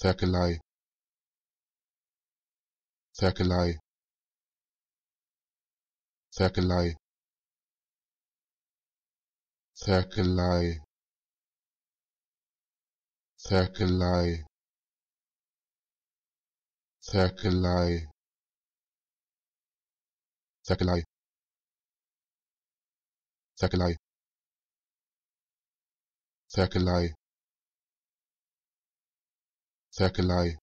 ferkelei ferkelei ferkelei ferkelei ferkelei ferkelei ferkelei ferkelei ferkelei Takelai